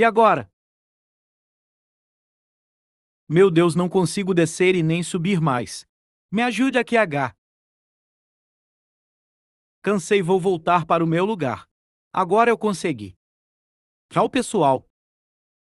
E agora? Meu Deus, não consigo descer e nem subir mais. Me ajude aqui, H. Cansei, vou voltar para o meu lugar. Agora eu consegui. Tchau, pessoal.